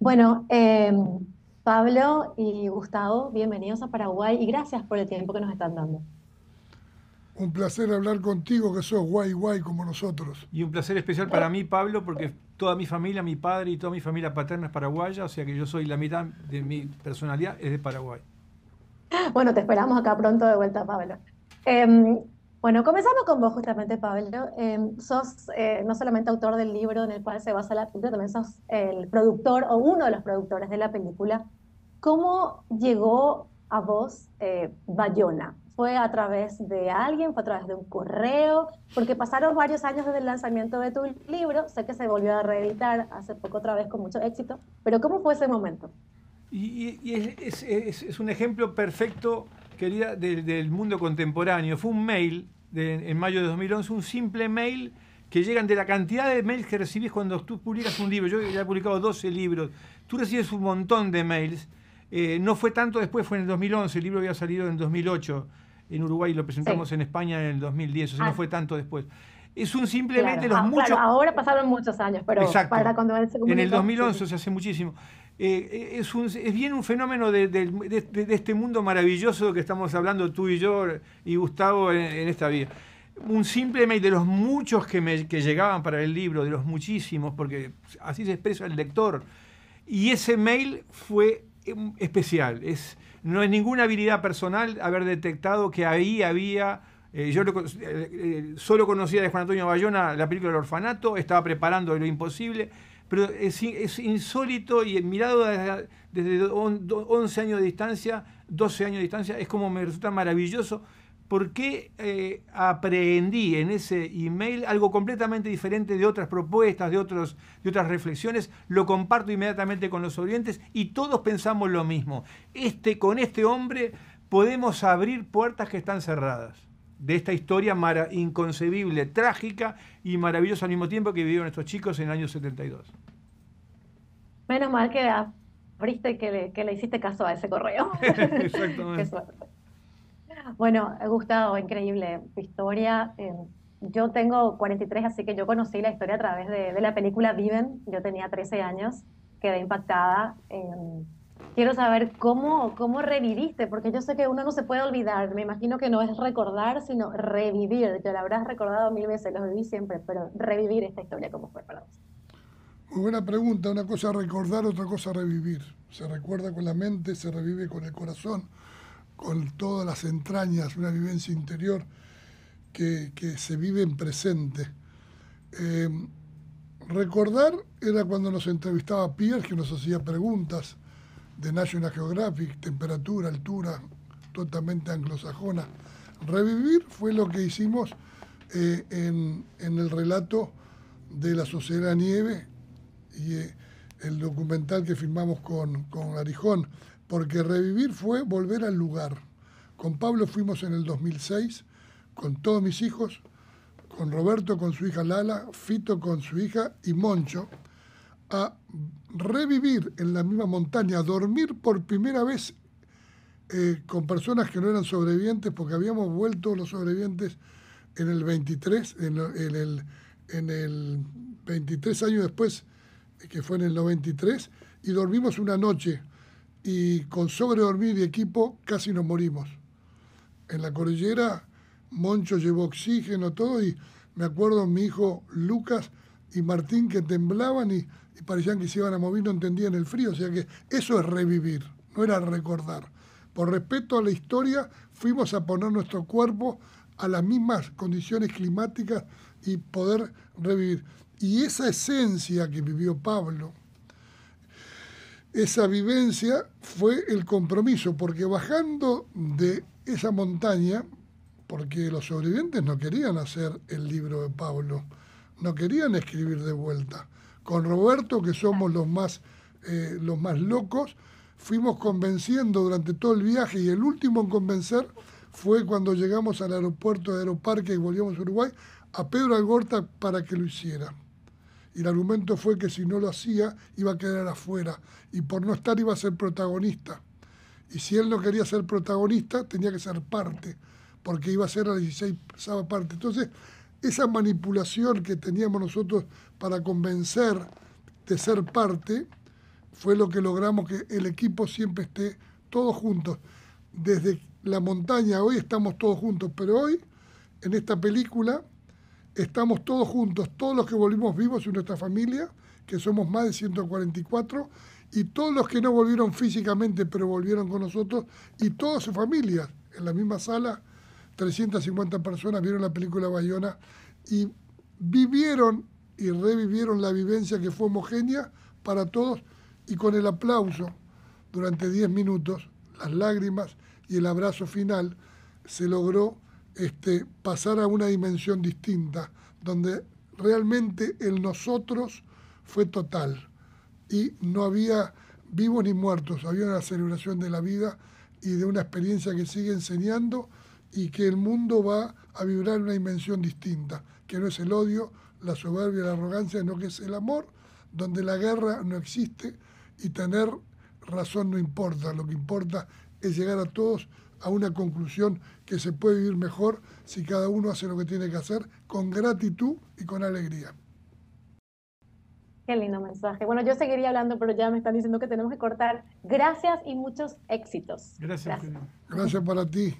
Bueno, eh, Pablo y Gustavo, bienvenidos a Paraguay y gracias por el tiempo que nos están dando. Un placer hablar contigo, que sos guay guay como nosotros. Y un placer especial para mí, Pablo, porque toda mi familia, mi padre y toda mi familia paterna es paraguaya, o sea que yo soy la mitad de mi personalidad es de Paraguay. Bueno, te esperamos acá pronto de vuelta, Pablo. Em, bueno, comenzamos con vos justamente, Pablo. Em, sos eh, no solamente autor del libro en el cual se basa la película, también sos el productor o uno de los productores de la película. ¿Cómo llegó a vos eh, Bayona? ¿Fue a través de alguien? ¿Fue a través de un correo? Porque pasaron varios años desde el lanzamiento de tu libro. Sé que se volvió a reeditar hace poco otra vez con mucho éxito. Pero ¿cómo fue ese momento? Y, es, un ejemplo perfecto, querida, del, del mundo contemporáneo. Fue un mail en mayo de 2011, un simple mail que llegan de la cantidad de mails que recibís cuando tú publicas un libro. Yo ya he publicado 12 libros. Tú recibes un montón de mails. Eh, no fue tanto después, fue en el 2011. El libro había salido en 2008 en Uruguay y lo presentamos en España en el 2010. O sea, no ah. fue tanto después. Es un simplemente ah, los muchos. ahora pasaron muchos años, pero para cuando En el 2011, se hace muchísimo. Eh, es, bien un fenómeno de, este mundo maravilloso que estamos hablando tú y yo y Gustavo en, esta vida. Un simple mail de los muchos que, me, llegaban para el libro, de los muchísimos, porque así se expresa el lector. Y ese mail fue em, especial. Es, no es ninguna habilidad personal haber detectado que ahí había eh, yo eh, solo conocía de Juan Antonio Bayona la película El Orfanato, estaba preparando Lo Imposible pero es, insólito y mirado desde, 11 años de distancia, 12 años de distancia, es como me resulta maravilloso porque eh, aprendí en ese email algo completamente diferente de otras propuestas, de, otros, de otras reflexiones, lo comparto inmediatamente con los oyentes y todos pensamos lo mismo. Este, con este hombre podemos abrir puertas que están cerradas de esta historia inconcebible, trágica y maravillosa al mismo tiempo que vivieron estos chicos en el año 72. Menos mal que abriste que le, que le hiciste caso a ese correo. Exactamente. Qué suerte. Bueno, increíble historia. Eh, yo tengo 43, así que yo conocí la historia a través de, la película Viven. Yo tenía 13 años, quedé impactada. Eh, quiero saber cómo, cómo reviviste, porque yo sé que uno no se puede olvidar, me imagino que no es recordar, sino revivir. Te lo habrás recordado mil veces, lo viví siempre, pero revivir esta historia, ¿cómo fue para vos? Muy buena pregunta, una cosa recordar, otra cosa revivir. Se recuerda con la mente, se revive con el corazón, con todas las entrañas, una vivencia interior que, se vive en presente. Eh, recordar era cuando nos entrevistaba Pierre, que nos hacía preguntas de National Geographic, temperatura, altura, totalmente anglosajona. Revivir fue lo que hicimos eh, en, el relato de la sociedad nieve y eh, el documental que filmamos con, con Arijón, porque revivir fue volver al lugar. Con Pablo fuimos en el 2006, con todos mis hijos, con Roberto, con su hija Lala, Fito con su hija y Moncho, a revivir en la misma montaña, dormir por primera vez eh, con personas que no eran sobrevivientes, porque habíamos vuelto los sobrevivientes en el 23, en, el, en el 23 años después, eh, que fue en el 93, y dormimos una noche. Y con sobredormir y equipo casi nos morimos. En la cordillera, Moncho llevó oxígeno, todo, y me acuerdo mi hijo Lucas y Martín que temblaban y y parecían que se iban a mover, no entendían el frío. O sea que eso es revivir, no era recordar. Por respeto a la historia, fuimos a poner nuestro cuerpo a las mismas condiciones climáticas y poder revivir. Y esa esencia que vivió Pablo, esa vivencia fue el compromiso, porque bajando de esa montaña, porque los sobrevivientes no querían hacer el libro de Pablo, no querían escribir de vuelta con Roberto, que somos los más, eh, los más locos, fuimos convenciendo durante todo el viaje y el último en convencer fue cuando llegamos al aeropuerto de Aeroparque y volvíamos a Uruguay a Pedro Algorta para que lo hiciera. Y el argumento fue que si no lo hacía iba a quedar afuera y por no estar iba a ser protagonista. Y si él no quería ser protagonista, tenía que ser parte, porque iba a ser la 16 parte. Entonces, esa manipulación que teníamos nosotros para convencer de ser parte, fue lo que logramos que el equipo siempre esté todos juntos. Desde la montaña hoy estamos todos juntos, pero hoy, en esta película, estamos todos juntos, todos los que volvimos vivos y nuestra familia, que somos más de 144, y todos los que no volvieron físicamente, pero volvieron con nosotros, y todas sus familias, en la misma sala 350 personas vieron la película Bayona y vivieron y revivieron la vivencia que fue homogénea para todos y con el aplauso durante 10 minutos, las lágrimas y el abrazo final, se logró este, pasar a una dimensión distinta, donde realmente el nosotros fue total y no había vivos ni muertos, había una celebración de la vida y de una experiencia que sigue enseñando y que el mundo va a vibrar en una dimensión distinta, que no es el odio, la soberbia, la arrogancia, sino que es el amor, donde la guerra no existe y tener razón no importa, lo que importa es llegar a todos a una conclusión que se puede vivir mejor si cada uno hace lo que tiene que hacer con gratitud y con alegría. Qué lindo mensaje. Bueno, yo seguiría hablando, pero ya me están diciendo que tenemos que cortar. Gracias y muchos éxitos. Gracias. Gracias, Gracias para ti.